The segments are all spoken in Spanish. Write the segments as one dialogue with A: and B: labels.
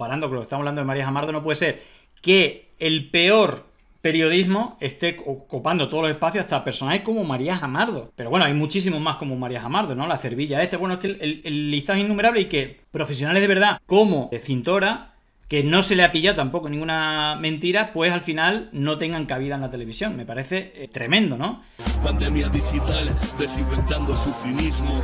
A: comparando con lo que estamos hablando de María Jamardo, no puede ser que el peor periodismo esté ocupando todos los espacios hasta personajes como María Jamardo. Pero bueno, hay muchísimos más como María Jamardo, ¿no? La cervilla este, bueno, es que el, listado es innumerable y que profesionales de verdad como eh, Cintora que no se le ha pillado tampoco ninguna mentira, pues al final no tengan cabida en la televisión. Me parece eh, tremendo, ¿no?
B: Pandemia digital, desinfectando su cinismo.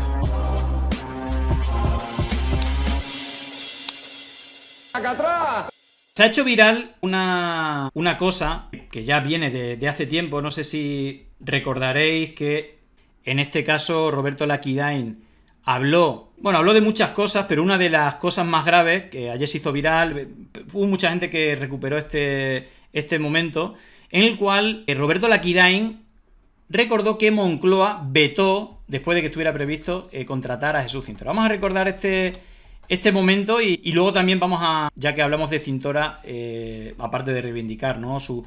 A: Se ha hecho viral una, cosa que ya viene de, hace tiempo. No sé si recordaréis que en este caso Roberto Laquidain habló, bueno, habló de muchas cosas, pero una de las cosas más graves que ayer se hizo viral, eh, hubo mucha gente que recuperó este, este momento, en el cual eh, Roberto Laquidain recordó que Moncloa vetó, después de que estuviera previsto, eh, contratar a Jesús Cinto. Vamos a recordar este, este momento y, luego también vamos a, ya que hablamos de Cintora, eh, aparte de reivindicar ¿no? su,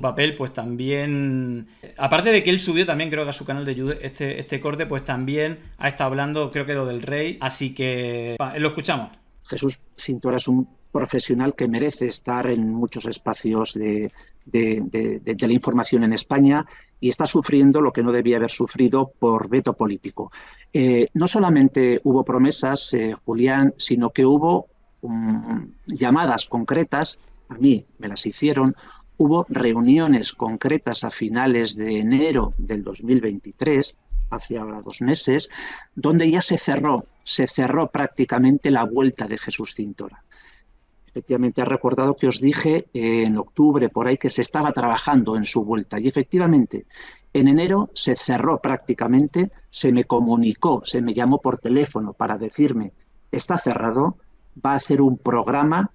A: papel, pues también, eh, aparte de que él subió también creo que a su canal de YouTube este, este corte, pues también ha estado hablando creo que lo del rey, así que lo escuchamos.
C: Jesús Cintora es un profesional que merece estar en muchos espacios de, de, la información en España y está sufriendo lo que no debía haber sufrido por veto político. Eh, no solamente hubo promesas, eh, Julián, sino que hubo mm, llamadas concretas, a mí me las hicieron, hubo reuniones concretas a finales de enero del 2023 Hacia ahora dos meses, donde ya se cerró, se cerró prácticamente la vuelta de Jesús Cintora efectivamente, ha recordado que os dije eh, en octubre por ahí que se estaba trabajando en su vuelta y efectivamente en enero se cerró prácticamente, se me comunicó, se me llamó por teléfono para decirme, está cerrado, va a hacer un programa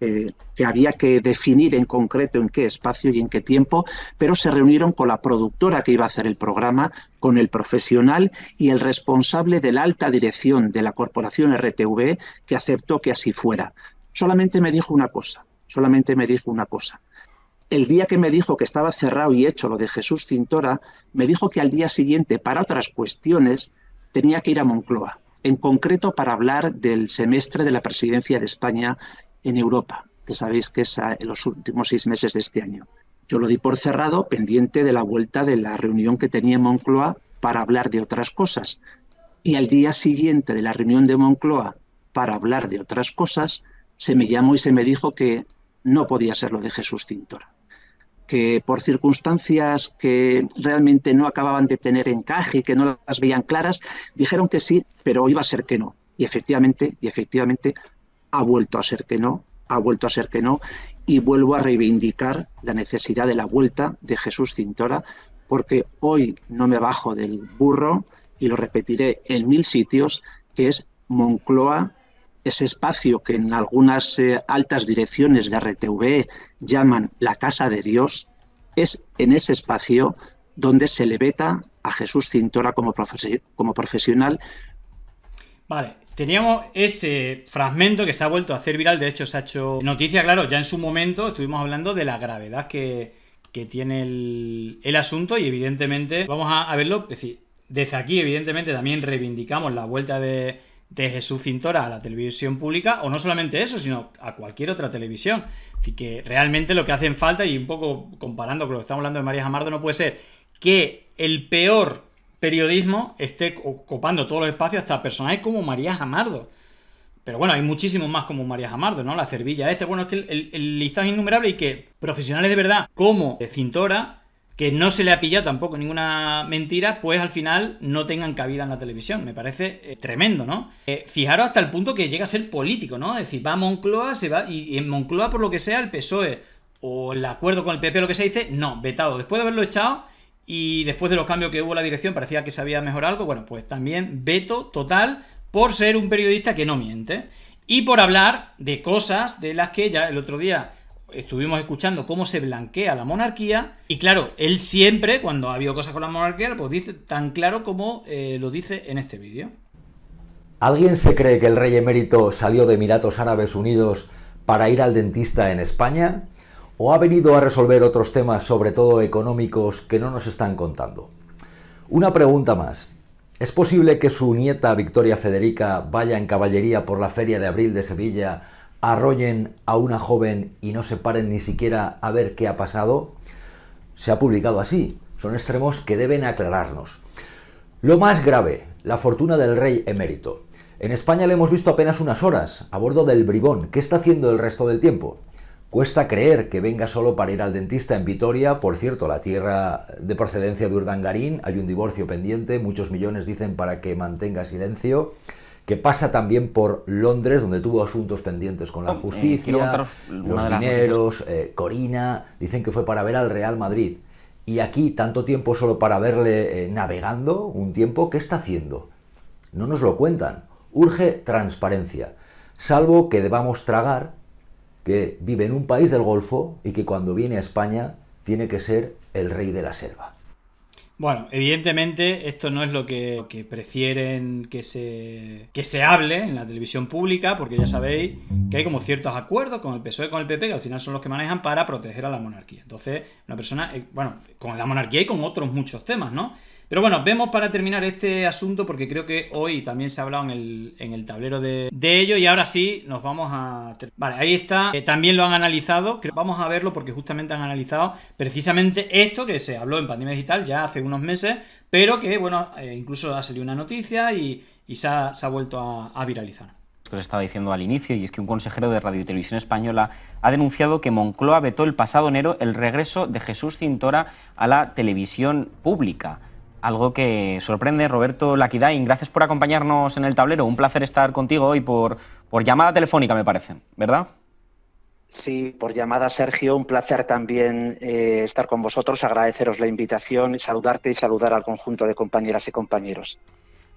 C: eh, que había que definir en concreto en qué espacio y en qué tiempo, pero se reunieron con la productora que iba a hacer el programa, con el profesional y el responsable de la alta dirección de la corporación RTV, que aceptó que así fuera. Solamente me dijo una cosa, solamente me dijo una cosa. El día que me dijo que estaba cerrado y hecho lo de Jesús Cintora, me dijo que al día siguiente, para otras cuestiones, tenía que ir a Moncloa, en concreto para hablar del semestre de la presidencia de España en Europa, que sabéis que es en los últimos seis meses de este año. Yo lo di por cerrado, pendiente de la vuelta de la reunión que tenía en Moncloa para hablar de otras cosas. Y al día siguiente de la reunión de Moncloa para hablar de otras cosas, se me llamó y se me dijo que no podía ser lo de Jesús Cintora, que por circunstancias que realmente no acababan de tener encaje y que no las veían claras, dijeron que sí, pero iba a ser que no. Y efectivamente, y efectivamente ha vuelto a ser que no, ha vuelto a ser que no, y vuelvo a reivindicar la necesidad de la vuelta de Jesús Cintora, porque hoy no me bajo del burro, y lo repetiré en mil sitios, que es Moncloa ese espacio que en algunas eh, altas direcciones de RTV llaman la casa de Dios, es en ese espacio donde se le veta a Jesús Cintora como, como profesional.
A: Vale, Teníamos ese fragmento que se ha vuelto a hacer viral, de hecho se ha hecho noticia, claro, ya en su momento estuvimos hablando de la gravedad que, que tiene el, asunto y evidentemente vamos a, a verlo, es decir, desde aquí evidentemente también reivindicamos la vuelta de, de Jesús Cintora a la televisión pública, o no solamente eso, sino a cualquier otra televisión. Así que realmente lo que hacen falta, y un poco comparando con lo que estamos hablando de María Jamardo, no puede ser que el peor periodismo esté ocupando todos los espacios hasta personajes como María Jamardo. Pero bueno, hay muchísimos más como María Jamardo, ¿no? La cervilla este. Bueno, es que el, el, es innumerable y que profesionales de verdad como Cintora que no se le ha pillado tampoco ninguna mentira, pues al final no tengan cabida en la televisión. Me parece eh, tremendo, ¿no? Eh, fijaros hasta el punto que llega a ser político, ¿no? Es decir, va a Moncloa, se va, y, en Moncloa, por lo que sea, el PSOE o el acuerdo con el PP, lo que se dice, no, vetado. Después de haberlo echado y después de los cambios que hubo en la dirección, parecía que se había mejorado algo, bueno, pues también veto total por ser un periodista que no miente y por hablar de cosas de las que ya el otro día estuvimos escuchando cómo se blanquea la monarquía. Y claro, él siempre, cuando ha habido cosas con la monarquía, pues dice tan claro como eh, lo dice en este vídeo.
B: ¿Alguien se cree que el rey emérito salió de Emiratos Árabes Unidos para ir al dentista en España? ¿O ha venido a resolver otros temas, sobre todo económicos, que no nos están contando? Una pregunta más. ¿Es posible que su nieta Victoria Federica vaya en caballería por la Feria de Abril de Sevilla arrollen a una joven y no se paren ni siquiera a ver qué ha pasado, se ha publicado así. Son extremos que deben aclararnos. Lo más grave, la fortuna del rey emérito. En España le hemos visto apenas unas horas, a bordo del bribón. ¿Qué está haciendo el resto del tiempo? Cuesta creer que venga solo para ir al dentista en Vitoria, por cierto, la tierra de procedencia de Urdangarín, hay un divorcio pendiente, muchos millones dicen para que mantenga silencio que pasa también por Londres, donde tuvo asuntos pendientes con la eh, justicia, los dineros, eh, Corina, dicen que fue para ver al Real Madrid. Y aquí tanto tiempo solo para verle eh, navegando, un tiempo, ¿qué está haciendo? No nos lo cuentan. Urge transparencia, salvo que debamos tragar que vive en un país del Golfo y que cuando viene a España tiene que ser el rey de la selva.
A: Bueno, evidentemente esto no es lo que, prefieren que se, se hable en la televisión pública, porque ya sabéis que hay como ciertos acuerdos con el PSOE, con el PP, que al final son los que manejan para proteger a la monarquía. Entonces, una persona, eh, bueno, con la monarquía y con otros muchos temas, ¿no? Pero bueno, vemos para terminar este asunto porque creo que hoy también se ha hablado en el, tablero de, ello y ahora sí nos vamos a... Vale, ahí está. Eh, también lo han analizado. Vamos a verlo porque justamente han analizado precisamente esto que se habló en Pandemia Digital ya hace unos meses, pero que, bueno, eh, incluso ha salido una noticia y, se, ha, vuelto a, viralizar
D: que os estaba diciendo al inicio, y es que un consejero de Radio y Televisión Española ha denunciado que Moncloa vetó el pasado enero el regreso de Jesús Cintora a la televisión pública algo que sorprende. Roberto Laquidain, gracias por acompañarnos en el tablero. Un placer estar contigo hoy por, llamada telefónica, me parece, ¿verdad?
C: Sí, por llamada, Sergio. Un placer también eh, estar con vosotros, agradeceros la invitación, saludarte y saludar al conjunto de compañeras y compañeros.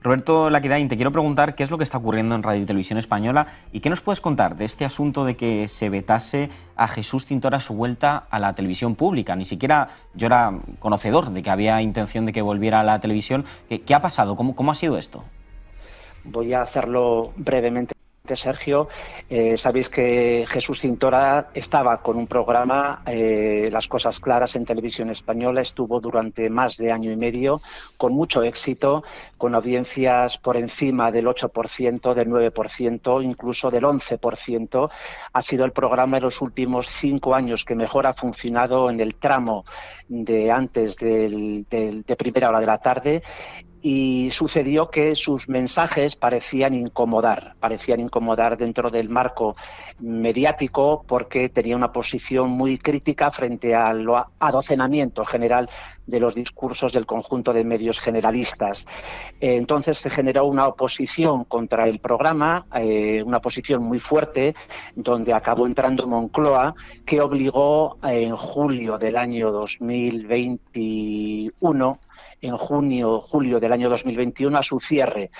D: Roberto Laquidain, te quiero preguntar qué es lo que está ocurriendo en Radio y Televisión Española y qué nos puedes contar de este asunto de que se vetase a Jesús Tintora su vuelta a la televisión pública. Ni siquiera yo era conocedor de que había intención de que volviera a la televisión. ¿Qué, qué ha pasado? ¿Cómo, ¿Cómo ha sido esto?
C: Voy a hacerlo brevemente Sergio, eh, sabéis que Jesús Cintora estaba con un programa, eh, Las Cosas Claras, en televisión española, estuvo durante más de año y medio, con mucho éxito, con audiencias por encima del 8%, del 9%, incluso del 11%. Ha sido el programa en los últimos cinco años que mejor ha funcionado en el tramo de antes de primera hora de la tarde y sucedió que sus mensajes parecían incomodar, parecían incomodar dentro del marco mediático porque tenía una posición muy crítica frente al adocenamiento general de los discursos del conjunto de medios generalistas. Eh, entonces se generó una oposición contra el programa, eh, una posición muy fuerte, donde acabó entrando Moncloa, que obligó en julio del año 2021 en junio, julio del año 2021 a su cierre.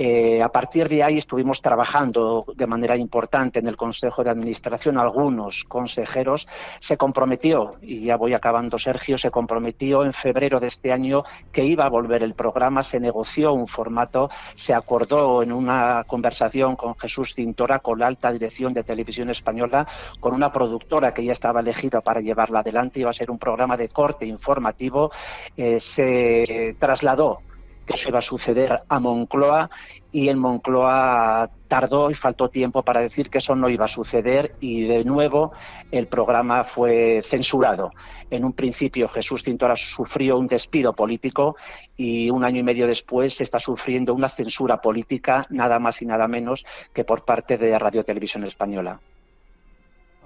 C: Eh, a partir de ahí estuvimos trabajando de manera importante en el Consejo de Administración. Algunos consejeros se comprometió, y ya voy acabando, Sergio, se comprometió en febrero de este año que iba a volver el programa. Se negoció un formato, se acordó en una conversación con Jesús Cintora, con la alta dirección de Televisión Española, con una productora que ya estaba elegida para llevarla adelante. Iba a ser un programa de corte informativo. Eh, se trasladó que eso iba a suceder a Moncloa y en Moncloa tardó y faltó tiempo para decir que eso no iba a suceder y de nuevo el programa fue censurado. En un principio Jesús Cintora sufrió un despido político y un año y medio después se está sufriendo una censura política nada más y nada menos que por parte de Radio Televisión Española.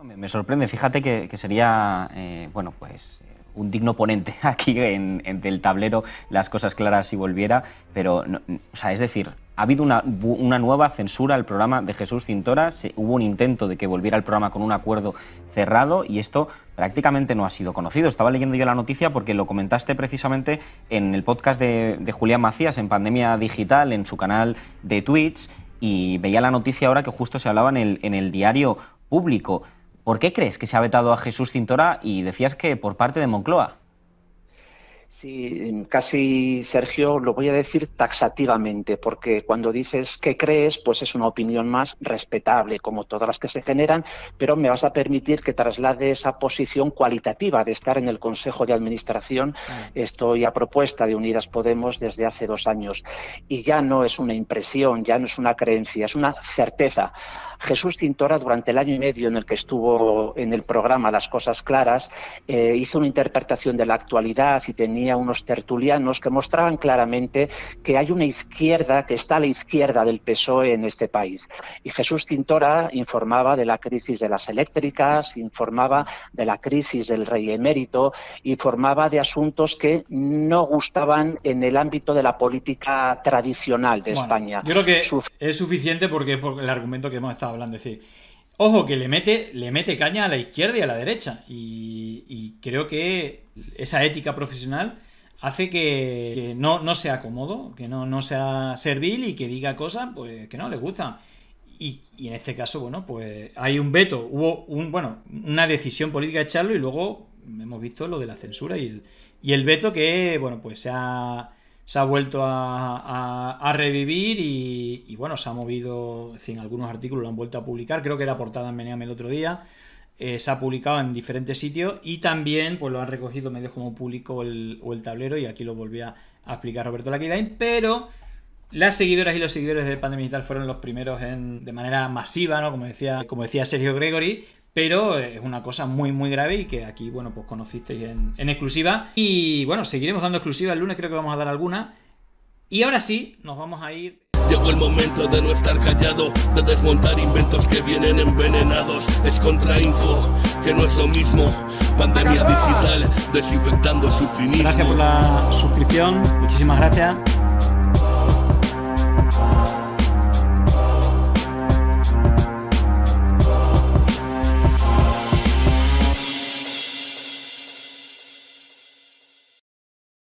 D: Me, sorprende, fíjate que, sería, eh, bueno, pues un digno ponente aquí en, el tablero, las cosas claras si volviera, pero, o sea, es decir, ha habido una, nueva censura al programa de Jesús Cintora, se, hubo un intento de que volviera al programa con un acuerdo cerrado y esto prácticamente no ha sido conocido. Estaba leyendo yo la noticia porque lo comentaste precisamente en el podcast de, Julián Macías, en Pandemia Digital, en su canal de Twitch, y veía la noticia ahora que justo se hablaba en el, en el diario público. ¿Por qué crees que se ha vetado a Jesús Cintora y decías que por parte de Moncloa?
C: Sí, em, casi Sergio lo voy a decir taxativamente, porque cuando dices que crees, pues es una opinión más respetable, como todas las que se generan, pero me vas a permitir que traslade esa posición cualitativa de estar en el Consejo de Administración. Estoy a propuesta de Unidas Podemos desde hace dos años y ya no es una impresión, ya no es una creencia, es una certeza Jesús Cintora, durante el año y medio en el que estuvo en el programa Las Cosas Claras, eh, hizo una interpretación de la actualidad y tenía unos tertulianos que mostraban claramente que hay una izquierda que está a la izquierda del PSOE en este país. Y Jesús Cintora informaba de la crisis de las eléctricas, informaba de la crisis del rey emérito, informaba de asuntos que no gustaban en el ámbito de la política tradicional de España. Yo
A: creo que es suficiente porque el argumento que hemos estado hablando. Es decir, ojo que le mete, le mete caña a la izquierda y a la derecha. Y, creo que esa ética profesional hace que, no, no, sea cómodo, que no, no, sea servil y que diga cosas pues, que no le gustan. Y, en este caso, bueno, pues hay un veto, hubo un, bueno, una decisión política de echarlo y luego hemos visto lo de la censura y el, y el veto que, bueno, pues se ha se ha vuelto a, revivir y, y, bueno, se ha movido, en fin, algunos artículos lo han vuelto a publicar, creo que era portada en Meneame el otro día, eh, se ha publicado en diferentes sitios y también pues lo han recogido medios como público el, o el tablero y aquí lo volvía a explicar Roberto Laquidain, pero las seguidoras y los seguidores de Pandemia fueron los primeros en, de manera masiva, ¿no? Como decía, como decía Sergio Gregory, pero es una cosa muy, muy grave y que aquí, bueno, pues conocisteis en, exclusiva. Y bueno, seguiremos dando exclusiva el lunes, creo que vamos a dar alguna. Y ahora sí, nos vamos a ir.
B: Llegó el momento de no estar callado, de desmontar inventos que vienen envenenados. Es contrainfo, que no es lo mismo. Pandemia digital, desinfectando su
A: finismo. Gracias por la suscripción, muchísimas gracias.